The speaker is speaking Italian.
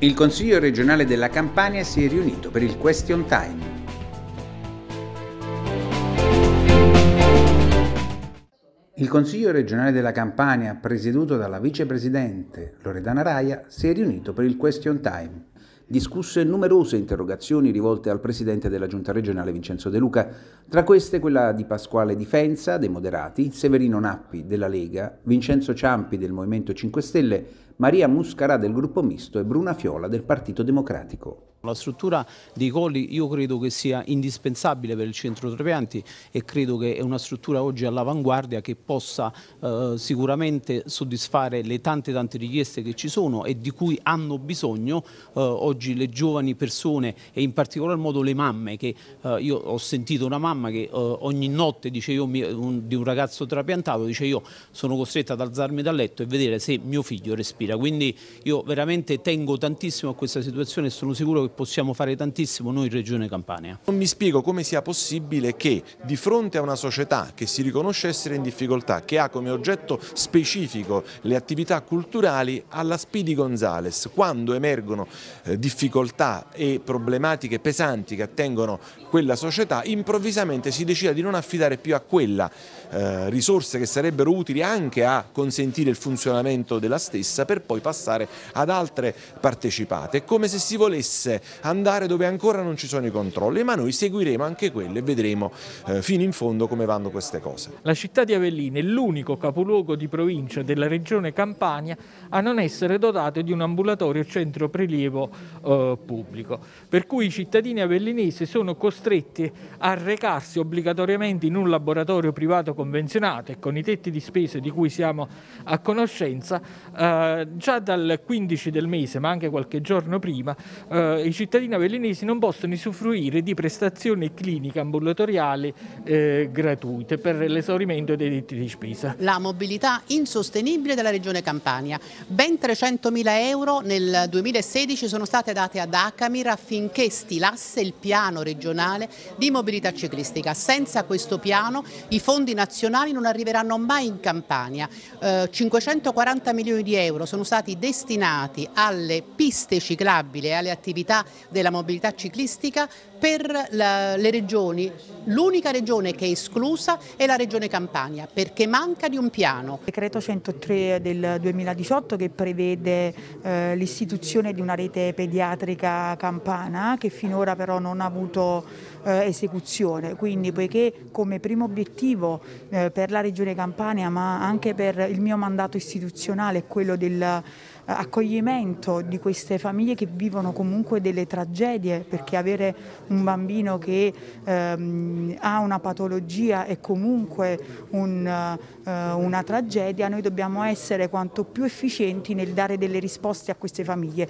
Il Consiglio regionale della Campania si è riunito per il Question Time. Il Consiglio regionale della Campania, presieduto dalla vicepresidente Loredana Raia, si è riunito per il Question Time. Discusse numerose interrogazioni rivolte al presidente della giunta regionale Vincenzo De Luca, tra queste quella di Pasquale Difensa dei Moderati, Severino Nappi della Lega, Vincenzo Ciampi del Movimento 5 Stelle Maria Muscarà del gruppo misto e Bruna Fiola del Partito Democratico. La struttura dei Colli io credo che sia indispensabile per il centro trapianti e credo che è una struttura oggi all'avanguardia che possa eh, sicuramente soddisfare le tante tante richieste che ci sono e di cui hanno bisogno eh, oggi le giovani persone e in particolar modo le mamme che eh, io ho sentito una mamma che eh, ogni notte dice io un, di un ragazzo trapiantato dice io sono costretta ad alzarmi dal letto e vedere se mio figlio respira gira, quindi io veramente tengo tantissimo a questa situazione e sono sicuro che possiamo fare tantissimo noi in Regione Campania. Non mi spiego come sia possibile che di fronte a una società che si riconosce essere in difficoltà, che ha come oggetto specifico le attività culturali, alla Spidi Gonzales, quando emergono eh, difficoltà e problematiche pesanti che attengono quella società, improvvisamente si decida di non affidare più a quella eh, risorse che sarebbero utili anche a consentire il funzionamento della stessa per per poi passare ad altre partecipate. È come se si volesse andare dove ancora non ci sono i controlli, ma noi seguiremo anche quelle e vedremo eh, fino in fondo come vanno queste cose. La città di Avellino è l'unico capoluogo di provincia della regione Campania a non essere dotato di un ambulatorio centro prelievo eh, pubblico, per cui i cittadini avellinesi sono costretti a recarsi obbligatoriamente in un laboratorio privato convenzionato e con i tetti di spese di cui siamo a conoscenza eh, già dal 15 del mese, ma anche qualche giorno prima, eh, i cittadini avellinesi non possono usufruire di prestazioni cliniche ambulatoriali eh, gratuite per l'esaurimento dei diritti di spesa. La mobilità insostenibile della regione Campania. Ben 300.000 euro nel 2016 sono state date ad Acamir affinché stilasse il piano regionale di mobilità ciclistica. Senza questo piano i fondi nazionali non arriveranno mai in Campania. Eh, 540 milioni di euro sono sono stati destinati alle piste ciclabili e alle attività della mobilità ciclistica per le regioni. L'unica regione che è esclusa è la regione Campania perché manca di un piano. Il decreto 103 del 2018 che prevede eh, l'istituzione di una rete pediatrica campana che finora però non ha avuto eh, esecuzione, quindi poiché come primo obiettivo eh, per la regione Campania ma anche per il mio mandato istituzionale e quello del accoglimento di queste famiglie che vivono comunque delle tragedie perché avere un bambino che ehm, ha una patologia è comunque un, eh, una tragedia, noi dobbiamo essere quanto più efficienti nel dare delle risposte a queste famiglie.